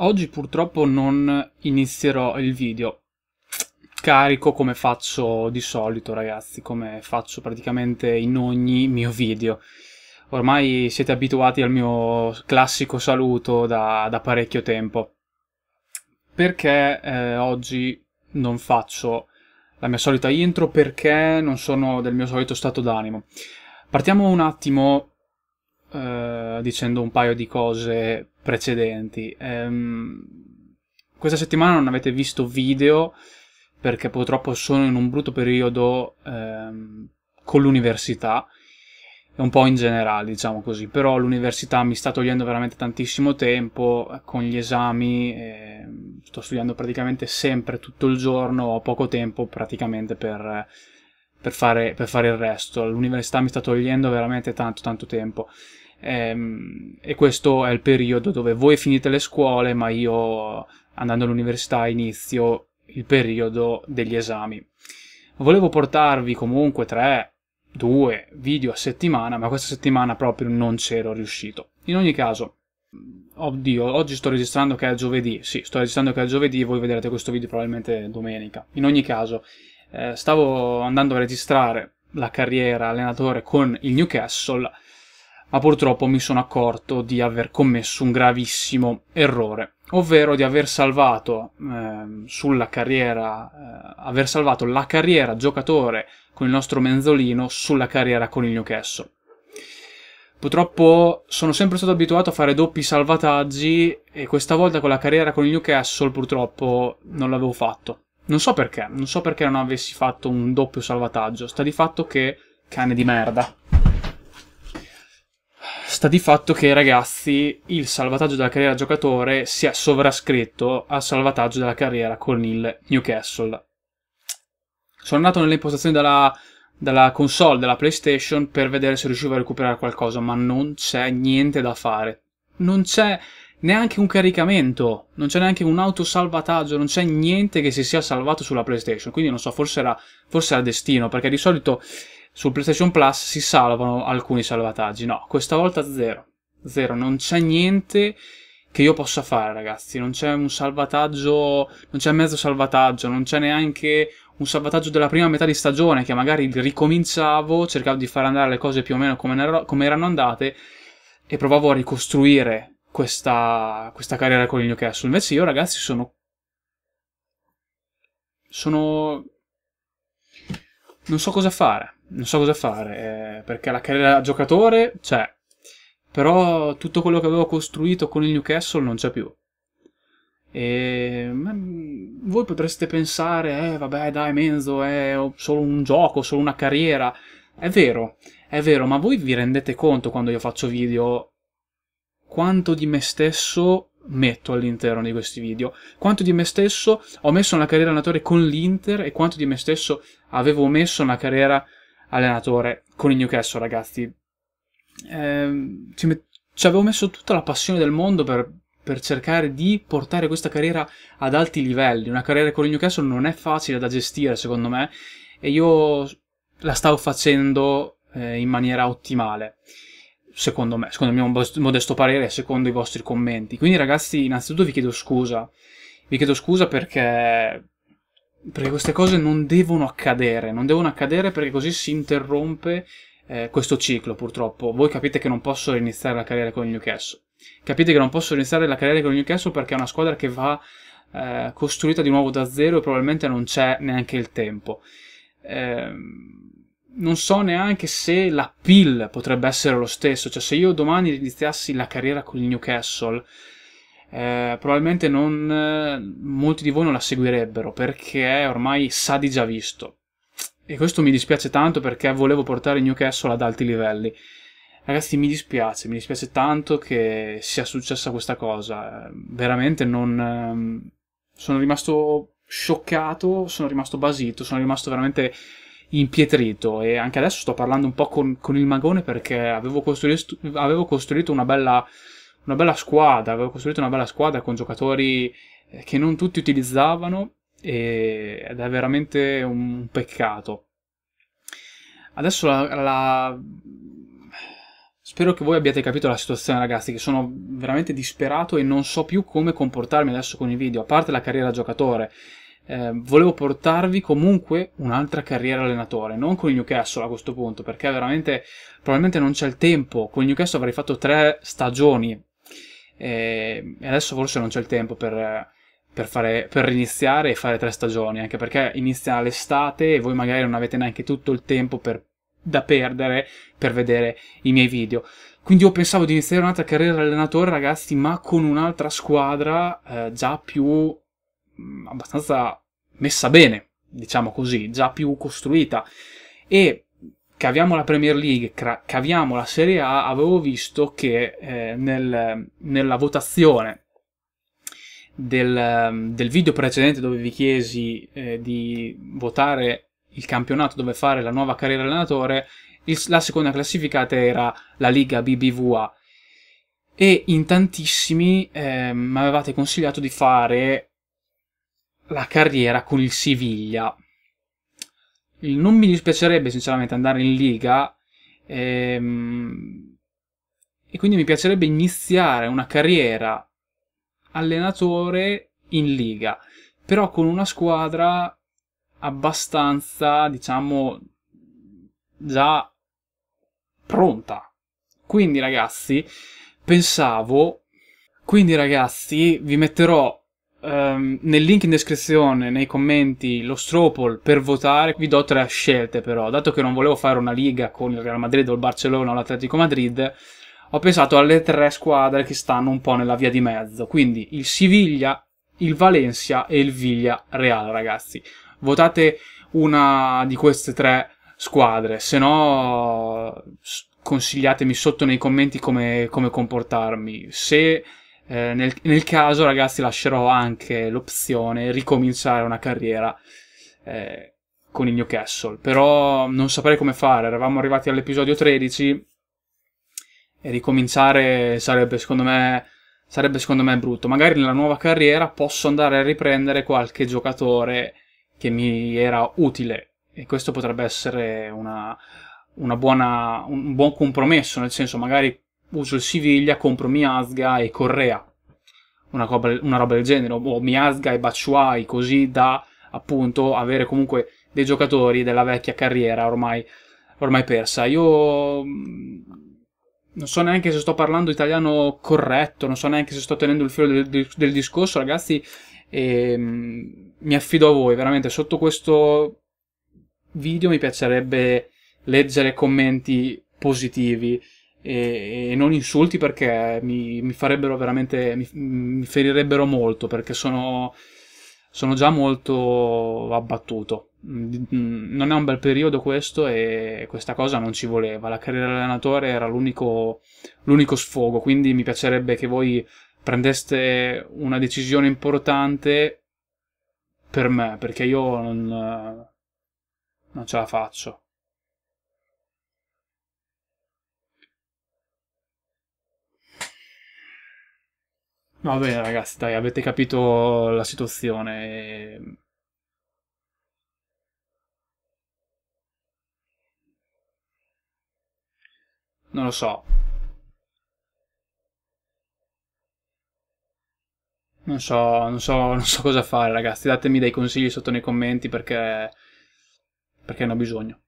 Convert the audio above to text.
Oggi purtroppo non inizierò il video carico come faccio di solito ragazzi, come faccio praticamente in ogni mio video. Ormai siete abituati al mio classico saluto da, da parecchio tempo. Perché eh, oggi non faccio la mia solita intro? Perché non sono del mio solito stato d'animo? Partiamo un attimo eh, dicendo un paio di cose precedenti. Ehm, questa settimana non avete visto video perché purtroppo sono in un brutto periodo ehm, con l'università e un po' in generale, diciamo così, però l'università mi sta togliendo veramente tantissimo tempo eh, con gli esami, eh, sto studiando praticamente sempre tutto il giorno, ho poco tempo praticamente per, per, fare, per fare il resto, l'università mi sta togliendo veramente tanto tanto tempo. Ehm, e questo è il periodo dove voi finite le scuole, ma io andando all'università inizio il periodo degli esami. Volevo portarvi comunque 3, 2 video a settimana, ma questa settimana proprio non c'ero riuscito. In ogni caso, oddio, oggi sto registrando che è giovedì, sì, sto registrando che è giovedì, voi vedrete questo video probabilmente domenica. In ogni caso, eh, stavo andando a registrare la carriera allenatore con il Newcastle ma purtroppo mi sono accorto di aver commesso un gravissimo errore, ovvero di aver salvato, eh, sulla carriera, eh, aver salvato la carriera giocatore con il nostro Menzolino sulla carriera con il Newcastle. Purtroppo sono sempre stato abituato a fare doppi salvataggi e questa volta con la carriera con il Newcastle purtroppo non l'avevo fatto. Non so perché, non so perché non avessi fatto un doppio salvataggio, sta di fatto che cane di merda sta di fatto che, ragazzi, il salvataggio della carriera giocatore si è sovrascritto al salvataggio della carriera con il Newcastle. Sono andato nelle impostazioni della, dalla console della PlayStation per vedere se riuscivo a recuperare qualcosa, ma non c'è niente da fare. Non c'è neanche un caricamento, non c'è neanche un autosalvataggio, non c'è niente che si sia salvato sulla PlayStation. Quindi non so, forse era, forse era destino, perché di solito sul PlayStation Plus si salvano alcuni salvataggi. No, questa volta zero. Zero, non c'è niente che io possa fare, ragazzi. Non c'è un salvataggio, non c'è mezzo salvataggio, non c'è neanche un salvataggio della prima metà di stagione che magari ricominciavo, cercavo di far andare le cose più o meno come, come erano andate e provavo a ricostruire questa, questa carriera con il Newcastle. Invece io, ragazzi, sono... sono... non so cosa fare non so cosa fare, eh, perché la carriera da giocatore c'è, però tutto quello che avevo costruito con il Newcastle non c'è più. E mm, voi potreste pensare, eh vabbè dai Menzo, è solo un gioco, solo una carriera. È vero, è vero, ma voi vi rendete conto quando io faccio video quanto di me stesso metto all'interno di questi video, quanto di me stesso ho messo nella carriera allenatore con l'Inter e quanto di me stesso avevo messo nella carriera allenatore con il Newcastle, ragazzi. Eh, ci, met- ci, avevo messo tutta la passione del mondo per, per, cercare di portare questa carriera ad alti livelli. Una carriera con il Newcastle non è facile da gestire, secondo me, e io la stavo facendo eh, in maniera ottimale. Secondo me, secondo il mio modesto parere e secondo i vostri commenti. Quindi, ragazzi, innanzitutto vi chiedo scusa. Vi chiedo scusa perché perché queste cose non devono accadere, non devono accadere perché così si interrompe eh, questo ciclo, purtroppo. Voi capite che non posso iniziare la carriera con il Newcastle. Capite che non posso iniziare la carriera con il Newcastle perché è una squadra che va eh, costruita di nuovo da zero e probabilmente non c'è neanche il tempo. Eh, non so neanche se la pill potrebbe essere lo stesso, cioè se io domani iniziassi la carriera con il Newcastle eh, probabilmente non, eh, molti di voi non la seguirebbero perché ormai sa di già visto. E questo mi dispiace tanto perché volevo portare il Newcastle ad alti livelli. Ragazzi, mi dispiace, mi dispiace tanto che sia successa questa cosa. Veramente non. Ehm, sono rimasto scioccato, sono rimasto basito, sono rimasto veramente impietrito e anche adesso sto parlando un po' con, con il magone perché avevo, costru- avevo costruito una bella una bella squadra, aveva costruito una bella squadra con giocatori eh, che non tutti utilizzavano ed è veramente un peccato. Adesso la, la... Spero che voi abbiate capito la situazione ragazzi, che sono veramente disperato e non so più come comportarmi adesso con i video, a parte la carriera giocatore. Eh, volevo portarvi comunque un'altra carriera allenatore, non con il Newcastle a questo punto, perché veramente probabilmente non c'è il tempo. Con il Newcastle avrei fatto tre stagioni e adesso forse non c'è il tempo per, per, fare, per riniziare e fare tre stagioni, anche perché inizia l'estate e voi magari non avete neanche tutto il tempo per, da perdere per vedere i miei video. Quindi io pensavo di iniziare un'altra carriera allenatore, ragazzi, ma con un'altra squadra eh, già più mh, mm, abbastanza messa bene, diciamo così, già più costruita. E caviamo la Premier League, caviamo la Serie A, avevo visto che eh, nel, nella votazione del, del, video precedente dove vi chiesi eh, di votare il campionato dove fare la nuova carriera allenatore, il, la seconda classificata era la Liga BBVA e in tantissimi eh, mi avevate consigliato di fare la carriera con il Siviglia non mi dispiacerebbe sinceramente andare in Liga ehm, e quindi mi piacerebbe iniziare una carriera allenatore in Liga, però con una squadra abbastanza, diciamo, già pronta. Quindi ragazzi, pensavo, quindi ragazzi, vi metterò Um, nel link in descrizione, nei commenti, lo stropol per votare. Vi do tre scelte però, dato che non volevo fare una liga con il Real Madrid o il Barcellona o l'Atletico Madrid, ho pensato alle tre squadre che stanno un po' nella via di mezzo, quindi il Siviglia, il Valencia e il Viglia Real, ragazzi. Votate una di queste tre squadre, se no consigliatemi sotto nei commenti come, come comportarmi. Se eh, nel, nel, caso, ragazzi, lascerò anche l'opzione ricominciare una carriera eh, con il Newcastle. Però non saprei come fare. Eravamo arrivati all'episodio 13 e ricominciare sarebbe secondo me sarebbe secondo me brutto. Magari nella nuova carriera posso andare a riprendere qualche giocatore che mi era utile e questo potrebbe essere una, una buona, un buon compromesso, nel senso magari uso il Siviglia, compro Miasga e Correa, una roba, una roba del genere, o Miasga e Bacciuai, così da appunto avere comunque dei giocatori della vecchia carriera ormai, ormai persa. Io mm, non so neanche se sto parlando italiano corretto, non so neanche se sto tenendo il filo del, del, del discorso, ragazzi. E, mm, mi affido a voi, veramente sotto questo video mi piacerebbe leggere commenti positivi e, e non insulti perché mi, mi farebbero veramente, mi, mi, ferirebbero molto perché sono, sono già molto abbattuto. Mm, non è un bel periodo questo e questa cosa non ci voleva. La carriera allenatore era l'unico, l'unico sfogo, quindi mi piacerebbe che voi prendeste una decisione importante per me, perché io non, non ce la faccio. Va bene ragazzi, dai, avete capito la situazione. Ehm. Non lo so. Non so, non so, non so cosa fare ragazzi, datemi dei consigli sotto nei commenti perché, perché ne ho bisogno.